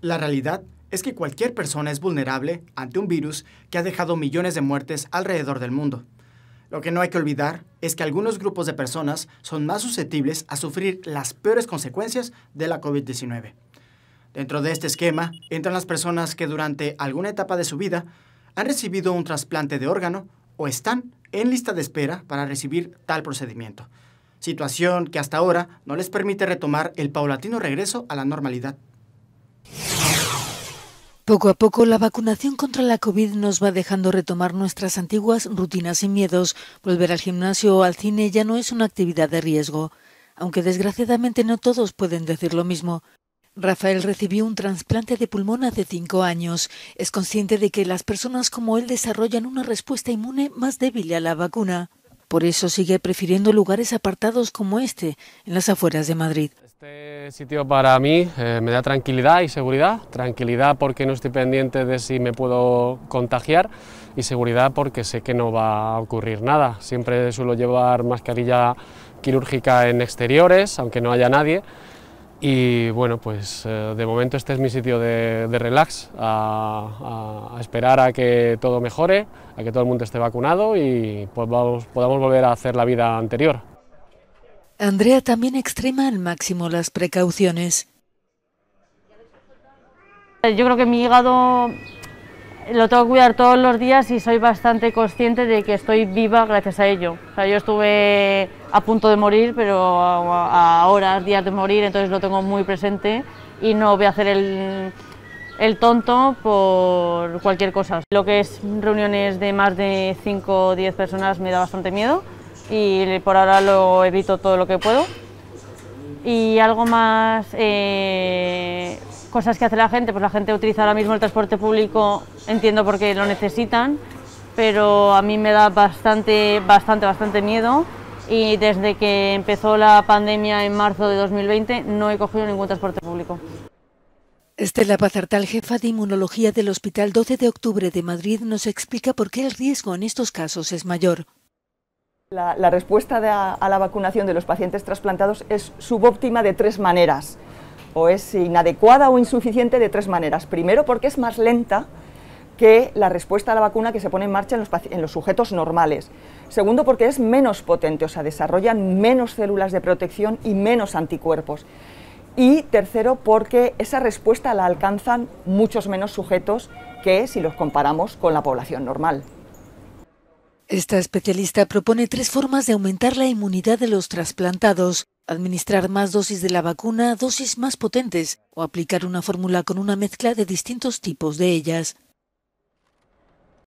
La realidad es que cualquier persona es vulnerable ante un virus que ha dejado millones de muertes alrededor del mundo. Lo que no hay que olvidar es que algunos grupos de personas son más susceptibles a sufrir las peores consecuencias de la COVID-19. Dentro de este esquema entran las personas que durante alguna etapa de su vida han recibido un trasplante de órgano o están en lista de espera para recibir tal procedimiento, situación que hasta ahora no les permite retomar el paulatino regreso a la normalidad. Poco a poco la vacunación contra la COVID nos va dejando retomar nuestras antiguas rutinas y miedos. Volver al gimnasio o al cine ya no es una actividad de riesgo, aunque desgraciadamente no todos pueden decir lo mismo. Rafael recibió un trasplante de pulmón hace cinco años. Es consciente de que las personas como él desarrollan una respuesta inmune más débil a la vacuna. Por eso sigue prefiriendo lugares apartados como este, en las afueras de Madrid. Este, este sitio para mí eh, me da tranquilidad y seguridad. Tranquilidad porque no estoy pendiente de si me puedo contagiar y seguridad porque sé que no va a ocurrir nada. Siempre suelo llevar mascarilla quirúrgica en exteriores, aunque no haya nadie. Y bueno, pues eh, de momento este es mi sitio de, relax, a, esperar a que todo mejore, a que todo el mundo esté vacunado y pues podamos volver a hacer la vida anterior. Andrea también extrema al máximo las precauciones. Yo creo que mi hígado lo tengo que cuidar todos los días y soy bastante consciente de que estoy viva gracias a ello. O sea, yo estuve a punto de morir, pero a, horas, días de morir, entonces lo tengo muy presente y no voy a hacer el, el tonto por cualquier cosa. Lo que es reuniones de más de 5 o 10 personas me da bastante miedo y por ahora lo evito todo lo que puedo. Y algo más, eh, cosas que hace la gente, pues la gente utiliza ahora mismo el transporte público, entiendo por qué lo necesitan, pero a mí me da bastante, bastante, bastante miedo y desde que empezó la pandemia en marzo de 2020 no he cogido ningún transporte público. Estela Pazartal, jefa de inmunología del Hospital 12 de Octubre de Madrid, nos explica por qué el riesgo en estos casos es mayor. La, respuesta a, la vacunación de los pacientes trasplantados es subóptima de tres maneras, o es inadecuada o insuficiente de tres maneras. Primero, porque es más lenta que la respuesta a la vacuna que se pone en marcha en los, sujetos normales. Segundo, porque es menos potente, o sea, desarrollan menos células de protección y menos anticuerpos. Y tercero, porque esa respuesta la alcanzan muchos menos sujetos que si los comparamos con la población normal. Esta especialista propone tres formas de aumentar la inmunidad de los trasplantados. Administrar más dosis de la vacuna, dosis más potentes, o aplicar una fórmula con una mezcla de distintos tipos de ellas.